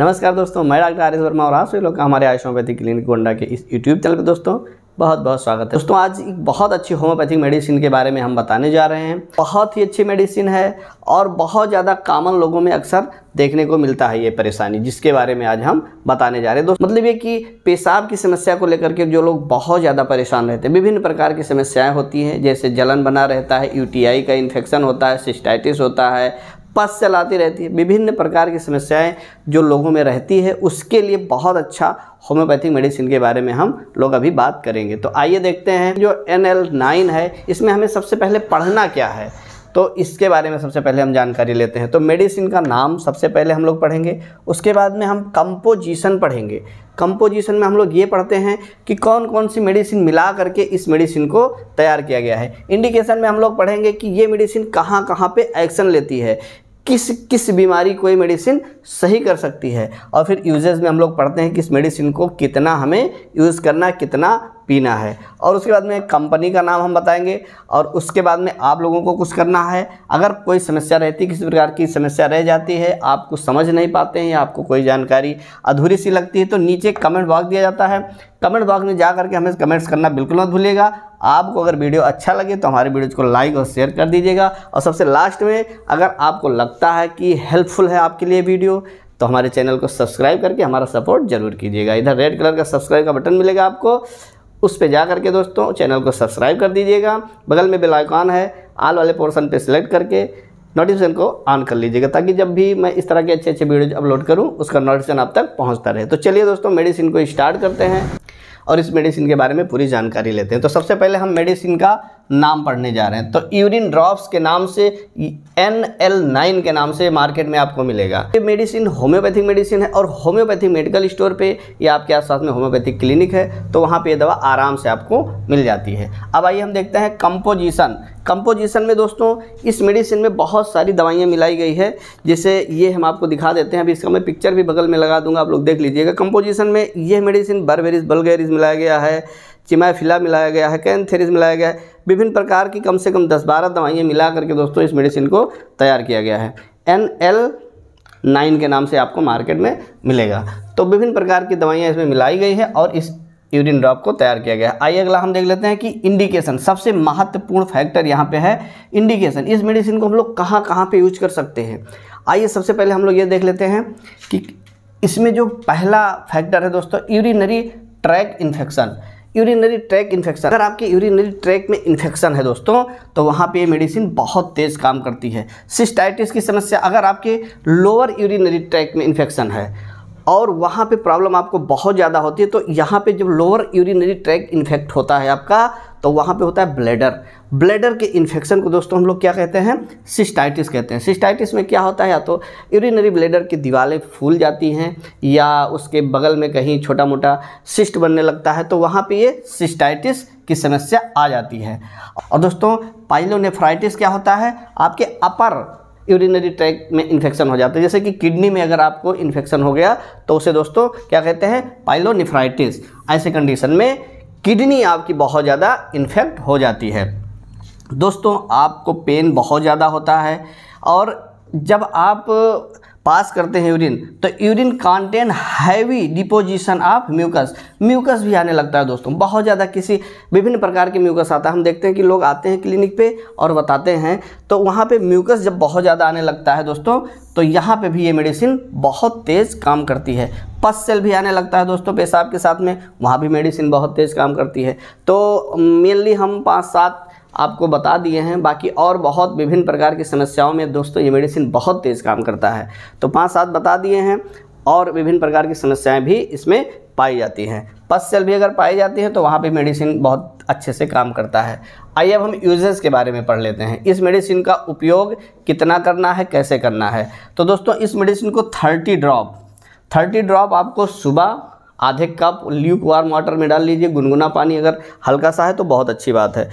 नमस्कार दोस्तों मैं डॉक्टर आरिश वर्मा और आप सभी लोग का हमारे आयुषोपैथी क्लिनिक गोंडा के इस यूट्यूब चैनल पर दोस्तों बहुत बहुत स्वागत है दोस्तों आज एक बहुत अच्छी होम्योपैथिक मेडिसिन के बारे में हम बताने जा रहे हैं बहुत ही अच्छी मेडिसिन है और बहुत ज़्यादा कामन लोगों में अक्सर देखने को मिलता है ये परेशानी जिसके बारे में आज हम बताने जा रहे हैं दोस्तों मतलब ये कि पेशाब की समस्या को लेकर के जो लोग बहुत ज़्यादा परेशान रहते हैं विभिन्न प्रकार की समस्याएं होती हैं जैसे जलन बना रहता है यूटीआई का इन्फेक्शन होता है सिस्टाइटिस होता है पस चलाती रहती है विभिन्न प्रकार की समस्याएं जो लोगों में रहती है उसके लिए बहुत अच्छा होम्योपैथिक मेडिसिन के बारे में हम लोग अभी बात करेंगे तो आइए देखते हैं जो एन एल नाइन है इसमें हमें सबसे पहले पढ़ना क्या है तो इसके बारे में सबसे पहले हम जानकारी लेते हैं तो मेडिसिन का नाम सबसे पहले हम लोग पढ़ेंगे उसके बाद में हम कंपोजिशन पढ़ेंगे कंपोजिशन में हम लोग ये पढ़ते हैं कि कौन कौन सी मेडिसिन मिला करके इस मेडिसिन को तैयार किया गया है इंडिकेशन में हम लोग पढ़ेंगे कि ये मेडिसिन कहाँ कहाँ पे एक्शन लेती है किस किस बीमारी को ये मेडिसिन सही कर सकती है और फिर यूजेज में हम लोग पढ़ते हैं कि इस मेडिसिन को कितना हमें यूज़ करना कितना पीना है और उसके बाद में कंपनी का नाम हम बताएंगे और उसके बाद में आप लोगों को कुछ करना है अगर कोई समस्या रहती किसी प्रकार की समस्या रह जाती है आप कुछ समझ नहीं पाते हैं या आपको कोई जानकारी अधूरी सी लगती है तो नीचे कमेंट बॉक्स दिया जाता है कमेंट बॉक्स में जा करके हमें कमेंट्स करना बिल्कुल मत भूलिएगा आपको अगर वीडियो अच्छा लगे तो हमारे वीडियो को लाइक और शेयर कर दीजिएगा और सबसे लास्ट में अगर आपको लगता है कि हेल्पफुल है आपके लिए वीडियो तो हमारे चैनल को सब्सक्राइब करके हमारा सपोर्ट जरूर कीजिएगा इधर रेड कलर का सब्सक्राइब का बटन मिलेगा आपको उस पर जा करके दोस्तों चैनल को सब्सक्राइब कर दीजिएगा बगल में बेल आइकॉन है आल वाले पोर्सन पे सिलेक्ट करके नोटिफिकेशन को ऑन कर लीजिएगा ताकि जब भी मैं इस तरह के अच्छे अच्छे वीडियोज अपलोड करूँ उसका नोटिफिकेशन आप तक पहुँचता रहे तो चलिए दोस्तों मेडिसिन को स्टार्ट करते हैं और इस मेडिसिन के बारे में पूरी जानकारी लेते हैं तो सबसे पहले हम मेडिसिन का नाम पढ़ने जा रहे हैं तो यूरिन ड्रॉप्स के नाम से एन एल नाइन के नाम से मार्केट में आपको मिलेगा ये मेडिसिन होम्योपैथिक मेडिसिन है और होम्योपैथिक मेडिकल स्टोर पे या आपके आसपास में होम्योपैथिक क्लिनिक है तो वहाँ पे ये दवा आराम से आपको मिल जाती है अब आइए हम देखते हैं कंपोजिशन कंपोजिशन में दोस्तों इस मेडिसिन में बहुत सारी दवाइयाँ मिलाई गई है जैसे ये हम आपको दिखा देते हैं अभी इसका मैं पिक्चर भी बगल में लगा दूंगा आप लोग देख लीजिएगा कंपोजिशन में यह मेडिसिन बर्बेरिस बल्गेरिस मिलाया गया है चिमाफिला मिलाया गया है कैंथेरिस मिलाया गया है विभिन्न प्रकार की कम से कम दस बारह दवाइयाँ मिला करके दोस्तों इस मेडिसिन को तैयार किया गया है एन एल नाइन के नाम से आपको मार्केट में मिलेगा तो विभिन्न प्रकार की दवाइयाँ इसमें मिलाई गई है और इस यूरिन ड्रॉप को तैयार किया गया है आइए अगला हम देख लेते हैं कि इंडिकेशन सबसे महत्वपूर्ण फैक्टर यहाँ पे है इंडिकेशन इस मेडिसिन को हम लोग कहाँ कहाँ पे यूज कर सकते हैं आइए सबसे पहले हम लोग ये देख लेते हैं कि इसमें जो पहला फैक्टर है दोस्तों urinary track infection urinary track infection अगर आपके यूरिनरी ट्रैक में इन्फेक्शन है दोस्तों तो वहाँ पे ये मेडिसिन बहुत तेज़ काम करती है सिस्टाइटिस की समस्या अगर आपके लोअर यूरिनरी ट्रैक में इन्फेक्शन है और वहाँ पे प्रॉब्लम आपको बहुत ज़्यादा होती है तो यहाँ पे जब लोअर यूरिनरी ट्रैक इन्फेक्ट होता है आपका तो वहाँ पे होता है ब्लेडर ब्लेडर के इन्फेक्शन को दोस्तों हम लोग क्या कहते हैं सिस्टाइटिस कहते हैं सिस्टाइटिस में क्या होता है या तो यूरिनरी ब्लेडर की दीवारें फूल जाती हैं या उसके बगल में कहीं छोटा मोटा सिस्ट बनने लगता है तो वहाँ पर ये सिस्टाइटिस की समस्या आ जाती है और दोस्तों पाइलोनेफ्राइटिस क्या होता है आपके अपर यूरिनरी ट्रैक में इन्फेक्शन हो जाता है जैसे कि किडनी में अगर आपको इन्फेक्शन हो गया तो उसे दोस्तों क्या कहते हैं पाइलोनिफ्राइटिस ऐसे कंडीशन में किडनी आपकी बहुत ज़्यादा इन्फेक्ट हो जाती है दोस्तों आपको पेन बहुत ज़्यादा होता है और जब आप पास करते हैं यूरिन तो urine contain heavy deposition of mucus mucus भी आने लगता है दोस्तों बहुत ज़्यादा किसी विभिन्न प्रकार के म्यूकस आता है हम देखते हैं कि लोग आते हैं क्लिनिक पे और बताते हैं तो वहाँ पे म्यूकस जब बहुत ज़्यादा आने लगता है दोस्तों तो यहाँ पे भी ये मेडिसिन बहुत तेज़ काम करती है पस सेल भी आने लगता है दोस्तों पेशाब के साथ में वहाँ भी मेडिसिन बहुत तेज़ काम करती है तो मेनली mm, हम पाँच सात आपको बता दिए हैं बाकी और बहुत विभिन्न प्रकार की समस्याओं में दोस्तों ये मेडिसिन बहुत तेज़ काम करता है तो पाँच सात बता दिए हैं और विभिन्न प्रकार की समस्याएं भी इसमें पाई जाती हैं पस सेल भी अगर पाई जाती है तो वहाँ पे मेडिसिन बहुत अच्छे से काम करता है आइए अब हम यूजेस के बारे में पढ़ लेते हैं इस मेडिसिन का उपयोग कितना करना है कैसे करना है तो दोस्तों इस मेडिसिन को थर्टी ड्रॉप थर्टी ड्रॉप आपको सुबह आधे कप ल्यूक वार्म वाटर में डाल लीजिए गुनगुना पानी अगर हल्का सा है तो बहुत अच्छी बात है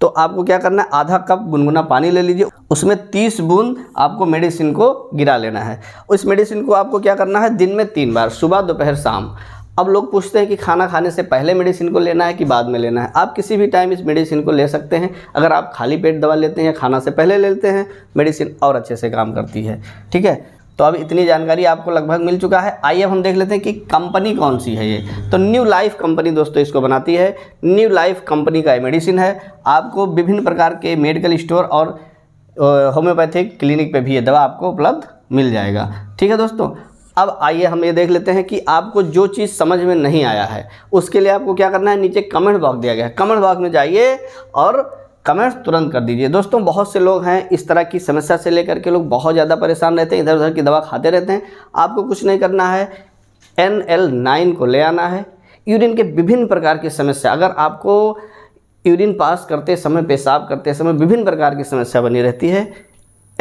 तो आपको क्या करना है आधा कप गुनगुना पानी ले लीजिए उसमें तीस बूंद आपको मेडिसिन को गिरा लेना है उस मेडिसिन को आपको क्या करना है दिन में तीन बार सुबह दोपहर शाम अब लोग पूछते हैं कि खाना खाने से पहले मेडिसिन को लेना है कि बाद में लेना है आप किसी भी टाइम इस मेडिसिन को ले सकते हैं अगर आप खाली पेट दवा लेते हैं खाना से पहले ले लेते हैं मेडिसिन और अच्छे से काम करती है ठीक है तो अब इतनी जानकारी आपको लगभग मिल चुका है आइए हम देख लेते हैं कि कंपनी कौन सी है ये तो न्यू लाइफ कंपनी दोस्तों इसको बनाती है न्यू लाइफ कंपनी का मेडिसिन है आपको विभिन्न प्रकार के मेडिकल स्टोर और होम्योपैथिक क्लिनिक पे भी ये दवा आपको उपलब्ध मिल जाएगा ठीक है दोस्तों अब आइए हम ये देख लेते हैं कि आपको जो चीज़ समझ में नहीं आया है उसके लिए आपको क्या करना है नीचे कमेंट बॉक्स दिया गया है कमेंट बॉक्स में जाइए और कमेंट्स तुरंत कर दीजिए दोस्तों बहुत से लोग हैं इस तरह की समस्या से लेकर के लोग बहुत ज़्यादा परेशान रहते हैं इधर उधर की दवा खाते रहते हैं आपको कुछ नहीं करना है एन एल नाइन को ले आना है यूरिन के विभिन्न प्रकार की समस्या अगर आपको यूरिन पास करते समय पेशाब करते समय विभिन्न प्रकार की समस्या बनी रहती है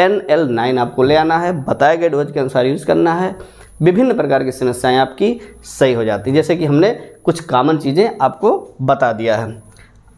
एन एल नाइन आपको ले आना है बताए गए डोज के अनुसार यूज़ करना है विभिन्न प्रकार की समस्याएं आपकी सही हो जाती जैसे कि हमने कुछ कामन चीज़ें आपको बता दिया है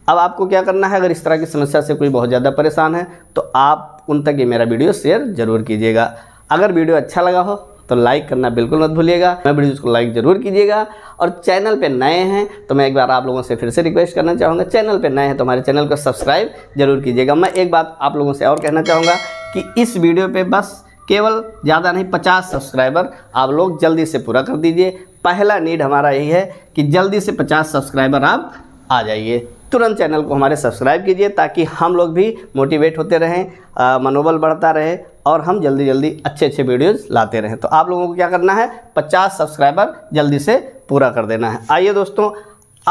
अब आपको क्या करना है अगर इस तरह की समस्या से कोई बहुत ज़्यादा परेशान है तो आप उन तक ये मेरा वीडियो शेयर जरूर कीजिएगा अगर वीडियो अच्छा लगा हो तो लाइक करना बिल्कुल मत भूलिएगा मैं वीडियो को लाइक ज़रूर कीजिएगा और चैनल पे नए हैं तो मैं एक बार आप लोगों से फिर से रिक्वेस्ट करना चाहूँगा चैनल पे नए हैं तो हमारे चैनल को सब्सक्राइब जरूर कीजिएगा मैं एक बात आप लोगों से और कहना चाहूँगा कि इस वीडियो पर बस केवल ज़्यादा नहीं पचास सब्सक्राइबर आप लोग जल्दी से पूरा कर दीजिए पहला नीड हमारा यही है कि जल्दी से पचास सब्सक्राइबर आप आ जाइए तुरंत चैनल को हमारे सब्सक्राइब कीजिए ताकि हम लोग भी मोटिवेट होते रहें मनोबल बढ़ता रहे और हम जल्दी जल्दी अच्छे अच्छे वीडियोज़ लाते रहें तो आप लोगों को क्या करना है पचास सब्सक्राइबर जल्दी से पूरा कर देना है आइए दोस्तों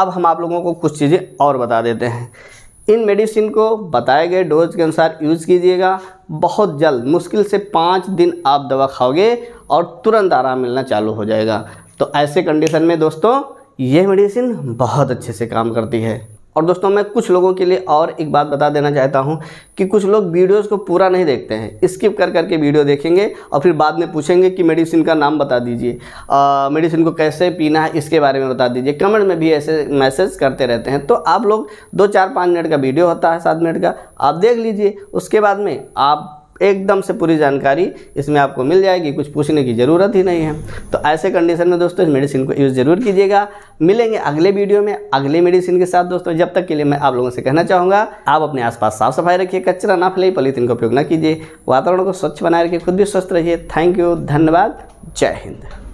अब हम आप लोगों को कुछ चीज़ें और बता देते हैं इन मेडिसिन को बताए गए डोज के अनुसार यूज़ कीजिएगा बहुत जल्द मुश्किल से पाँच दिन आप दवा खाओगे और तुरंत आराम मिलना चालू हो जाएगा तो ऐसे कंडीशन में दोस्तों ये मेडिसिन बहुत अच्छे से काम करती है और दोस्तों मैं कुछ लोगों के लिए और एक बात बता देना चाहता हूँ कि कुछ लोग वीडियोज़ को पूरा नहीं देखते हैं स्किप कर करके वीडियो देखेंगे और फिर बाद में पूछेंगे कि मेडिसिन का नाम बता दीजिए मेडिसिन को कैसे पीना है इसके बारे में बता दीजिए कमेंट में भी ऐसे मैसेज करते रहते हैं तो आप लोग दो चार पाँच मिनट का वीडियो होता है सात मिनट का आप देख लीजिए उसके बाद में आप एकदम से पूरी जानकारी इसमें आपको मिल जाएगी कुछ पूछने की ज़रूरत ही नहीं है तो ऐसे कंडीशन में दोस्तों इस मेडिसिन को यूज़ ज़रूर कीजिएगा मिलेंगे अगले वीडियो में अगले मेडिसिन के साथ दोस्तों जब तक के लिए मैं आप लोगों से कहना चाहूँगा आप अपने आसपास साफ सफाई रखिए कचरा ना फैलिए पॉलीथिन का उपयोग ना कीजिए वातावरण को स्वच्छ बनाए रखिए खुद भी स्वस्थ रहिए थैंक यू धन्यवाद जय हिंद